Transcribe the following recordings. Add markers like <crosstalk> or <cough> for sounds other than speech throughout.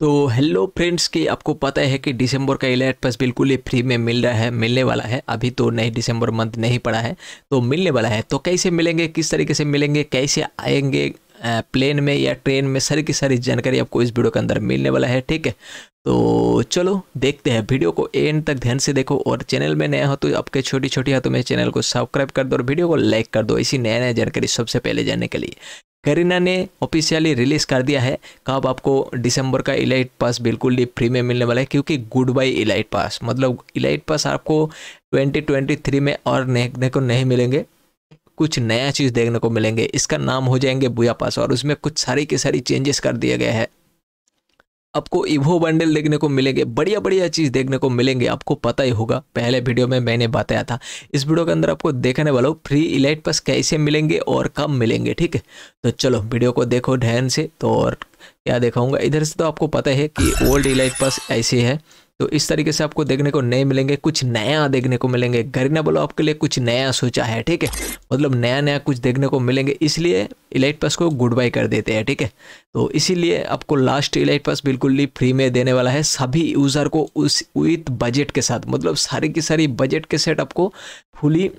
तो hello friends कि आपको पता है कि दिसंबर का इलेट पास बिल्कुल ही फ्री में मिल रहा है मिलने वाला है अभी तो नहीं दिसंबर मंथ नहीं पड़ा है तो मिलने वाला है तो कैसे मिलेंगे किस तरीके से मिलेंगे कैसे आएंगे प्लेन में या ट्रेन में सारी की सारी जानकारी आपको इस वीडियो के अंदर मिलने वाला है ठीक है तो चलो देखते हैं वीडियो को एंड तक ध्यान से देखो और चैनल में नया हो तो आपके छोटी छोटी हाथों में चैनल को सब्सक्राइब कर दो और वीडियो को लाइक कर दो इसी नया नया जानकारी सबसे पहले जानने के लिए करीना ने ऑफिशियली रिलीज़ कर दिया है कब आपको दिसंबर का इलाइट पास बिल्कुल ही फ्री में मिलने वाला है क्योंकि गुड बाई इलाइट पास मतलब इलाइट पास आपको 2023 में और देखने को नहीं मिलेंगे कुछ नया चीज़ देखने को मिलेंगे इसका नाम हो जाएंगे बुया पास और उसमें कुछ सारी के सारी चेंजेस कर दिया गया है आपको इवो बंडल देखने को मिलेंगे बढ़िया बढ़िया चीज़ देखने को मिलेंगे आपको पता ही होगा पहले वीडियो में मैंने बताया था इस वीडियो के अंदर आपको देखने वालों फ्री इलाइट पास कैसे मिलेंगे और कब मिलेंगे ठीक है तो चलो वीडियो को देखो ध्यान से तो और क्या दिखाऊंगा इधर से तो आपको पता है कि ओल्ड इलाइट पास ऐसे है तो इस तरीके से आपको देखने को नए मिलेंगे कुछ नया देखने को मिलेंगे गरीना बोलो आपके लिए कुछ नया सोचा है ठीक है मतलब नया नया कुछ देखने को मिलेंगे इसलिए इलाइट पास को गुड बाई कर देते हैं ठीक है तो इसीलिए आपको लास्ट इलाइट पास बिल्कुल ही फ्री में देने वाला है सभी यूज़र को उस विथ बजट के साथ मतलब सारी की सारी बजट के सेट आपको फुली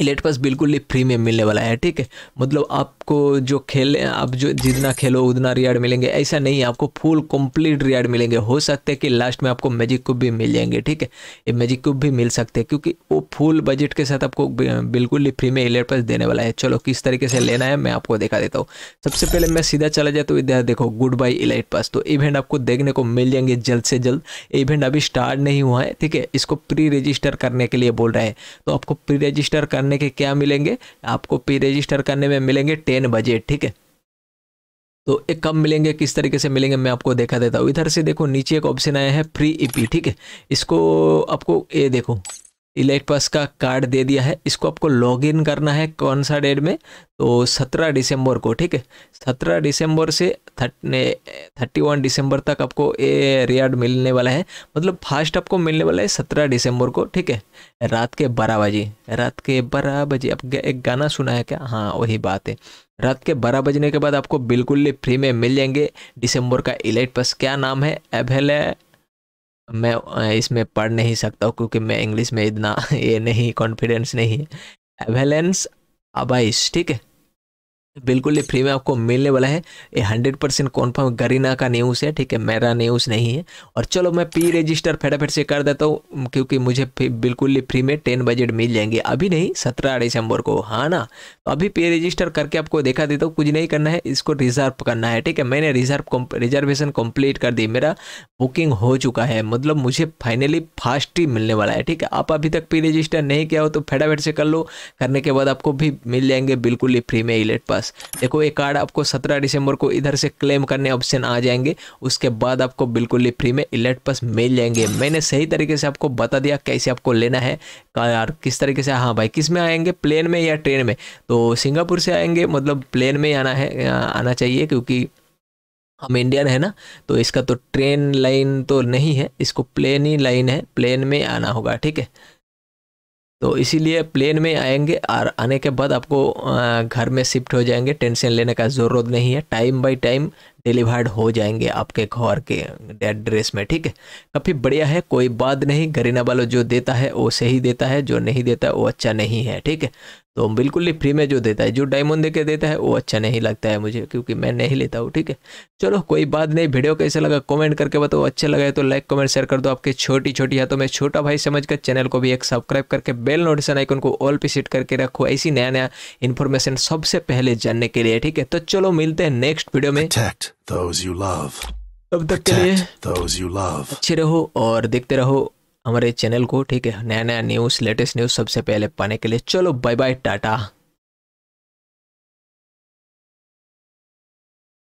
इलेट पास बिल्कुल ही फ्री में मिलने वाला है ठीक है मतलब आपको जो खेल आप जो जितना खेलो उतना रियाड मिलेंगे ऐसा नहीं है आपको फुल कंप्लीट रियाड मिलेंगे हो सकता है कि लास्ट में आपको मैजिक क्यूब भी मिल जाएंगे ठीक है ये मैजिक क्यूब भी मिल सकते हैं क्योंकि वो फुल बजट के साथ आपको बिल्कुल ही फ्री में पास देने वाला है चलो किस तरीके से लेना है मैं आपको दिखा देता हूँ सबसे पहले मैं सीधा चला जाता हूँ इधर देखो गुड बाई इलेट पास तो इवेंट आपको देखने को मिल जाएंगे जल्द से जल्द इवेंट अभी स्टार्ट नहीं हुआ है ठीक है इसको प्री रजिस्टर करने के लिए बोल रहा है तो आपको प्री रजिस्टर करने के क्या मिलेंगे आपको पी रजिस्टर करने में मिलेंगे टेन बजे ठीक है तो एक कब मिलेंगे किस तरीके से मिलेंगे मैं आपको देखा देता हूँ इधर से देखो नीचे एक ऑप्शन आया है फ्री ईपी e ठीक है इसको आपको ये देखो इलेक्ट पास का कार्ड दे दिया है इसको आपको लॉगिन करना है कौन सा डेट में तो सत्रह दिसंबर को ठीक है सत्रह दिसंबर से थर्टी वन दिसंबर तक आपको ये रियाड मिलने वाला है मतलब फास्ट आपको मिलने वाला है सत्रह दिसंबर को ठीक है रात के बारह बजे रात के बारह बजे आप एक गाना सुना है क्या हाँ वही बात है रात के बारह बजने के बाद आपको बिल्कुल फ्री में मिल जाएंगे दिसंबर का इलेट पास क्या नाम है एभेल मैं इसमें पढ़ नहीं सकता हूँ क्योंकि मैं इंग्लिश में इतना <laughs> ये नहीं कॉन्फिडेंस नहीं है एवेलेंस अबाइस ठीक है बिल्कुल ये फ्री में आपको मिलने वाला है ये हंड्रेड परसेंट कॉन्फर्म गरीना का न्यूज़ है ठीक है मेरा न्यूज़ नहीं है और चलो मैं पी रजिस्टर फटाफट से कर देता हूँ क्योंकि मुझे बिल्कुल ही फ्री में टेन बजट मिल जाएंगे अभी नहीं सत्रह दिसंबर को हाँ ना तो अभी पी रजिस्टर करके आपको देखा देता हूँ कुछ नहीं करना है इसको रिजर्व करना है ठीक है मैंने रिजर्व रिजर्वेशन कम्प्लीट कर दी मेरा बुकिंग हो चुका है मतलब मुझे फाइनली फास्ट ही मिलने वाला है ठीक है आप अभी तक पी रजिस्टर नहीं किया हो तो फटाफट से कर लो करने के बाद आपको भी मिल जाएंगे बिल्कुल ही फ्री में इलेट पास पास देखो ये कार्ड आपको सत्रह दिसंबर को इधर से क्लेम करने ऑप्शन आ जाएंगे उसके बाद आपको बिल्कुल ही फ्री में इलेट पास मिल जाएंगे मैंने सही तरीके से आपको बता दिया कैसे आपको लेना है कार किस तरीके से हाँ भाई किस में आएंगे प्लेन में या ट्रेन में तो सिंगापुर से आएंगे मतलब प्लेन में आना है आना चाहिए क्योंकि हम इंडियन है ना तो इसका तो ट्रेन लाइन तो नहीं है इसको प्लेन ही लाइन है प्लेन में आना होगा ठीक है तो इसीलिए प्लेन में आएंगे और आने के बाद आपको घर में शिफ्ट हो जाएंगे टेंशन लेने का ज़रूरत नहीं है टाइम बाय टाइम डिलीवर्ड हो जाएंगे आपके घर के एड्रेस में ठीक है काफ़ी बढ़िया है कोई बात नहीं घरेना वालों जो देता है वो सही देता है जो नहीं देता वो अच्छा नहीं है ठीक है तो बिल्कुल ही फ्री में जो देता है जो डायमंड देके देता है वो अच्छा नहीं लगता है मुझे क्योंकि मैं नहीं लेता हूँ ठीक है चलो कोई बात नहीं वीडियो कैसे लगा कमेंट करके बताओ अच्छा लगा है तो लाइक कमेंट शेयर कर दो आपके छोटी छोटी हाथों में छोटा भाई समझकर चैनल को भी एक सब्सक्राइब करके बेल नोटिफिकेशन आइकन को ऑल पे सेट करके रखो ऐसी नया नया इन्फॉर्मेशन सबसे पहले जानने के लिए ठीक है तो चलो मिलते हैं नेक्स्ट वीडियो में अब तक के लिए अच्छे रहो और देखते रहो हमारे चैनल को ठीक है नया नया न्यूज़ लेटेस्ट न्यूज़ सबसे पहले पाने के लिए चलो बाय बाय टाटा